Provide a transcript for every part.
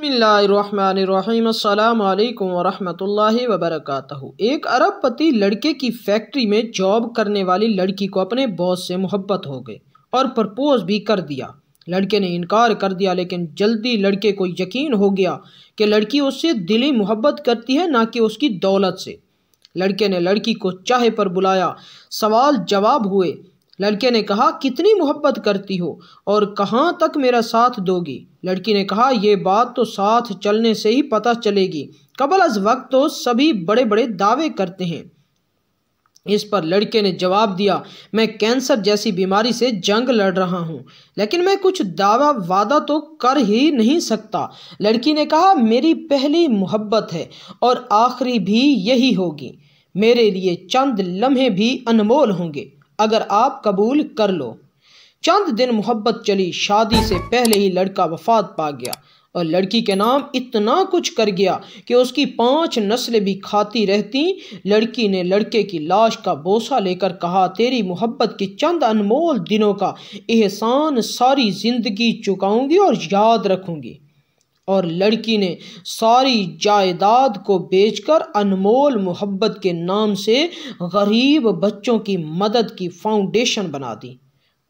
बसमीम् वरहमतुल्लाहि वबरकातहू एक अरब पति लड़के की फैक्ट्री में जॉब करने वाली लड़की को अपने बॉस से मोहब्बत हो गई और प्रपोज भी कर दिया लड़के ने इनकार कर दिया लेकिन जल्दी लड़के को यकीन हो गया कि लड़की उससे दिली मोहब्बत करती है ना कि उसकी दौलत से लड़के ने लड़की को चाहे पर बुलाया सवाल जवाब हुए लड़के ने कहा कितनी मोहब्बत करती हो और कहाँ तक मेरा साथ दोगी लड़की ने कहा यह बात तो साथ चलने से ही पता चलेगी कबल अज वक्त तो सभी बड़े बड़े दावे करते हैं इस पर लड़के ने जवाब दिया मैं कैंसर जैसी बीमारी से जंग लड़ रहा हूँ लेकिन मैं कुछ दावा वादा तो कर ही नहीं सकता लड़की ने कहा मेरी पहली मोहब्बत है और आखिरी भी यही होगी मेरे लिए चंद लम्हे भी अनमोल होंगे अगर आप कबूल कर लो चंद दिन मोहब्बत चली शादी से पहले ही लड़का वफात पा गया और लड़की के नाम इतना कुछ कर गया कि उसकी पांच नस्लें भी खाती रहती लड़की ने लड़के की लाश का बोसा लेकर कहा तेरी मोहब्बत की चंद अनमोल दिनों का एहसान सारी ज़िंदगी चुकाऊंगी और याद रखूंगी और लड़की ने सारी जायदाद को बेचकर अनमोल मोहब्बत के नाम से गरीब बच्चों की मदद की फाउंडेशन बना दी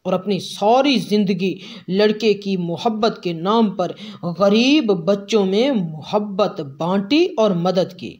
और अपनी सारी ज़िंदगी लड़के की मोहब्बत के नाम पर गरीब बच्चों में मोहब्बत बांटी और मदद की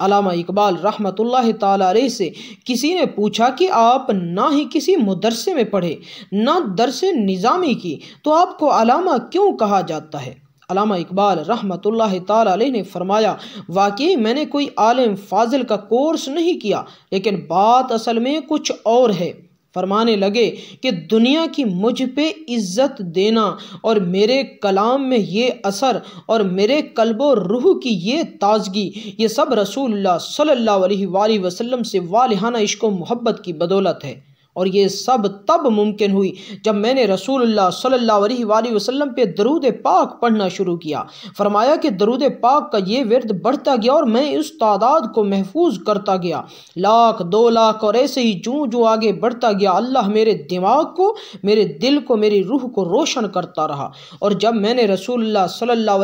अलामा इकबाल रहमत ताली से किसी ने पूछा कि आप ना ही किसी मदरसे में पढ़े ना दरस निज़ामी की तो आपको अलामा क्यों कहा जाता है अलामा इकबाल रहमतुल्लाह ताली ने फरमाया वाकई मैंने कोई आलम फाजिल का कोर्स नहीं किया लेकिन बात असल में कुछ और है फरमाने लगे कि दुनिया की मुझ पे इज़्ज़त देना और मेरे कलाम में ये असर और मेरे कल्ब रूह की ये ताजगी ये सब रसूल सल्ला वसलम से वालहाना इश्को मोहब्बत की बदौलत है और ये सब तब मुमकिन हुई जब मैंने रसूल सल्ला वसलम पे दरूद पाक पढ़ना शुरू किया फरमाया कि दरूद पाक का ये वर्द बढ़ता गया और मैं इस तादाद को महफूज करता गया लाख दो लाख और ऐसे ही जूँ जो आगे बढ़ता गया अल्लाह मेरे दिमाग को मेरे दिल को मेरी रूह को रोशन करता रहा और जब मैंने रसूल सल्ला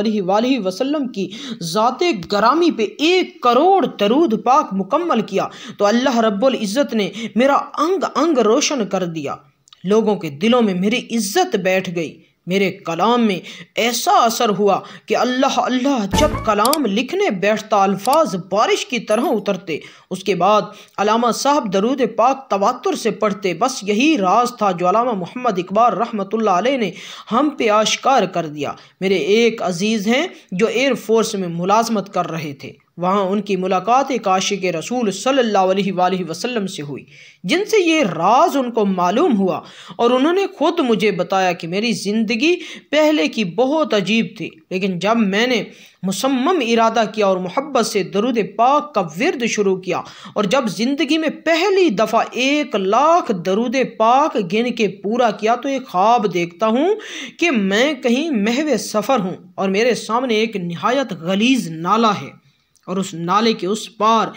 वसलम की ज़ात गरामी पर एक करोड़ दरूद पाक मुकम्मल किया तो अल्लाह रब्बुल ने मेरा अंग अंग रंग रोशन कर दिया लोगों के दिलों में मेरी इज्जत बैठ गई मेरे कलाम में ऐसा असर हुआ कि अल्लाह अल्लाह जब कलाम लिखने बैठता अल्फाज बारिश की तरह उतरते उसके बाद अलामा साहब दरूद पाक तवातुर से पढ़ते बस यही राज था जो अलामा मोहम्मद इकबाल रहमतुल्लाह अलैह ने हम पे आश्कार कर दिया मेरे एक अजीज़ हैं जो एयरफोर्स में मुलाजमत कर रहे थे वहाँ उनकी मुलाकात एक आशिक रसूल सल्ला वसम से हुई जिनसे ये राज उनको मालूम हुआ और उन्होंने खुद मुझे बताया कि मेरी ज़िंदगी पहले की बहुत अजीब थी लेकिन जब मैंने मुसम्म इरादा किया और मोहब्बत से दरुद पाक का विरद शुरू किया और जब ज़िंदगी में पहली दफ़ा एक लाख दरुद पाक गिन के पूरा किया तो एक ख्वाब देखता हूँ कि मैं कहीं महव सफ़र हूँ और मेरे सामने एक नहायत गलीज़ नाला है और उस नाले के उस पार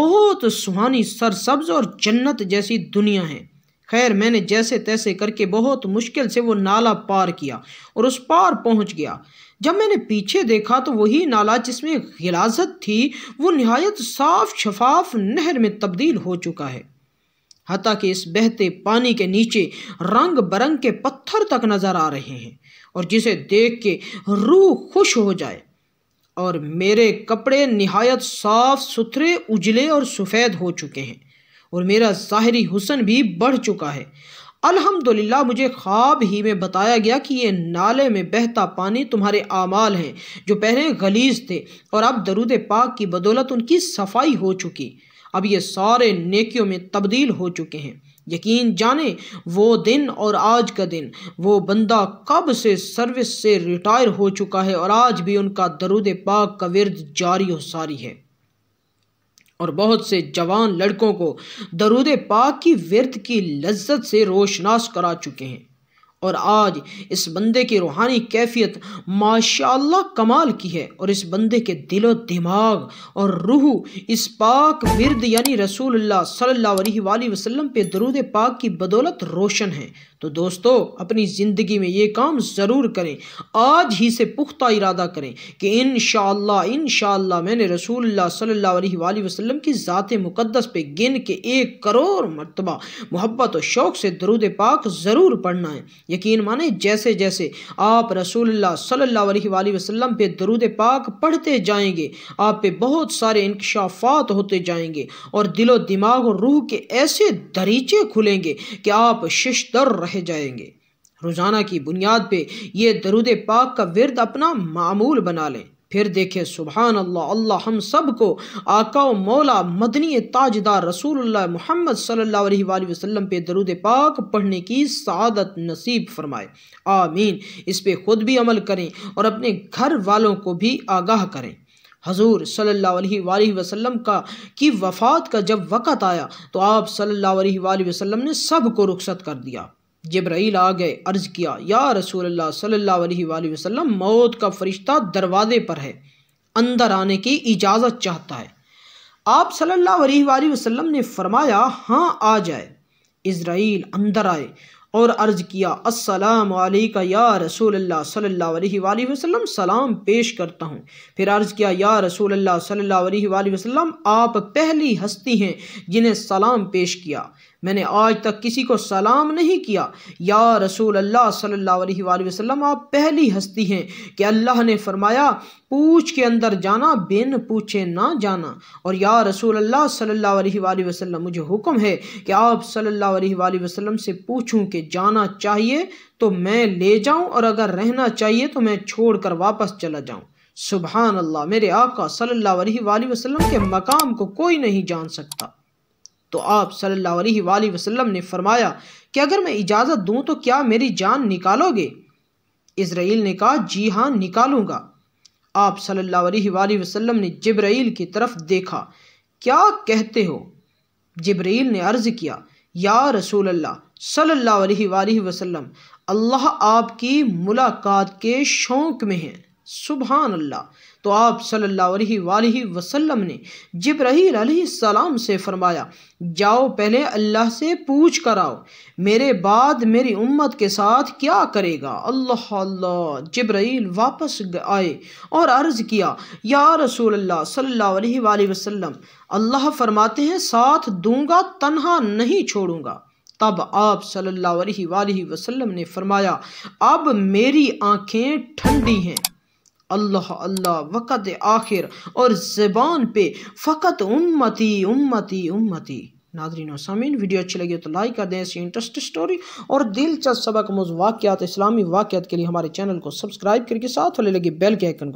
बहुत सुहानी सरसब्ज और जन्नत जैसी दुनिया है खैर मैंने जैसे तैसे करके बहुत मुश्किल से वो नाला पार किया और उस पार पहुंच गया जब मैंने पीछे देखा तो वही नाला जिसमें गिलाजत थी वो नहायत साफ शफाफ नहर में तब्दील हो चुका है हता कि इस बहते पानी के नीचे रंग बरंग के पत्थर तक नज़र आ रहे हैं और जिसे देख के रूह खुश हो जाए और मेरे कपड़े नहायत साफ़ सुथरे उजले और सफ़ेद हो चुके हैं और मेरा ज़ाहरी हुसन भी बढ़ चुका है अल्हम्दुलिल्लाह मुझे ख्वाब ही में बताया गया कि ये नाले में बहता पानी तुम्हारे आमाल हैं जो पहले गलीज थे और अब दरूद पाक की बदौलत उनकी सफाई हो चुकी अब ये सारे नेकियों में तब्दील हो चुके हैं यकीन जाने वो दिन और आज का दिन वो बंदा कब से सर्विस से रिटायर हो चुका है और आज भी उनका दरुद पाक का विरद जारी और सारी है और बहुत से जवान लड़कों को दरुद पाक की विरद की लज्जत से रोशनास करा चुके हैं और आज इस बंदे की रूहानी कैफियत माशाल्लाह कमाल की है और इस बंदे के दिलो दिमाग और रूह इस पाक विरद यानी रसूल सल्ला वसलम पे दरूद पाक की बदौलत रोशन है तो दोस्तों अपनी ज़िंदगी में ये काम ज़रूर करें आज ही से पुख्ता इरादा करें कि इन इन मैंने रसूल सल्ला वसम की ज़ात मुक़दस पे गिन के एक करोड़ मरतबा मोहब्बत और शौक़ से दरुद पाक ज़रूर पढ़ना है यकीन माने जैसे जैसे आप रसूल सल्ला वसम पे दरुद पाक पढ़ते जाएंगे आप पे बहुत सारे इंकशाफात होते जाएंगे और दिलो दिमाग और रूह के ऐसे दरीचे खुलेंगे कि आप शिशदर रह जाएंगे रोज़ाना की बुनियाद पे ये दरुद पाक का विरद अपना मामूल बना लें फिर देखें सुबहान अल्लाह अल्लाह हम सब को आका मौला मदनी ताजदार रसूल मोहम्मद सल्ला अलैहि पे दरुद पाक पढ़ने की सदत नसीब फरमाए आमीन इस पर खुद भी अमल करें और अपने घर वालों को भी आगाह करें हजूर सल्ला अलैहि का की वफ़ात का जब वक़्त आया तो आप सल्ला अलैहि ने सब को रुखसत कर दिया जब्राइल आ गए अर्ज़ किया या रसूल अल्लाह सल्लल्लाहु अलैहि वसल्लम मौत का फ़रिश्ता दरवाज़े पर है अंदर आने की इजाज़त चाहता है आप सल्लल्लाहु अलैहि वसल्लम ने फरमाया हाँ आ जाए इसराइल अंदर आए और अर्ज़ किया अस्सलाम वालेका या रसूल अल्लाह सल्लल्लाहु अलैहि वसल्लम सलाम पेश करता हूँ फिर अर्ज़ किया या रसूल अल्लाह सल्लल्लाहु अलैहि वसल्लम आप पहली हस्ती हैं जिन्हें सलाम पेश किया मैंने आज तक किसी को सलाम नहीं किया या रसूल अल्लाह सल्लल्लाहु अलैहि वसल्लम आप पहली हस्ती हैं कि अल्लाह ने फरमाया पूछ के अंदर जाना बिन पूछे ना जाना और या रसूल अल्लाह सल्लल्लाहु अलैहि वसल्लम मुझे हुक्म है कि आप सल्लल्लाहु अलैहि वसल्लम से पूछूं कि जाना चाहिए तो मैं ले जाऊं और अगर रहना चाहिए तो मैं छोड़ कर वापस चला जाऊँ सुबहान अल्लाह मेरे आका सल्लल्लाहु अलैहि वसल्लम के मकाम को कोई नहीं जान सकता तो आप सल्लल्लाहु अलैहि वसल्लम ने फरमाया कि अगर मैं इजाज़त दूँ तो क्या मेरी जान निकालोगे इसराइल ने कहा जी हाँ निकालूंगा आप सल्लल्लाहु अलैहि वसल्लम ने जब्राइल की तरफ देखा क्या कहते हो जब्राइल ने अर्ज़ किया या रसूल अल्लाह सल्लल्लाहु अलैहि वसल्लम अल्लाह आपकी मुलाकात के शौक़ में हैं सुबहान अल्लाह तो आप सल्लल्लाहु अलैहि वसल्लम ने जब्राहील सलाम से फरमाया जाओ पहले अल्लाह से पूछ कर आओ मेरे बाद मेरी उम्मत के साथ क्या करेगा अल्लाह अल्लाह जब्राहील वापस आए और अर्ज़ किया या रसूल अल्लाह सल्लल्लाहु अलैहि वसल्लम अल्लाह फरमाते हैं साथ दूंगा तन्हा नहीं छोड़ूंगा तब आप सल्लल्लाहु अलैहि वसल्लम ने फरमाया अब मेरी आंखें ठंडी हैं अल्लाह अल्लाह वक़त आखिर और ज़बान पे फ़कत उम्मती उम्मती उम्मती नादरीन सामीन वीडियो अच्छी लगी हो तो लाइक कर दें ऐसी इंटरेस्ट स्टोरी और दिलचस्प सबक मज़ वाक़ात इस्लामी वाक़ात के लिए हमारे चैनल को सब्सक्राइब करके साथ वाले लगे बेल के आइकन को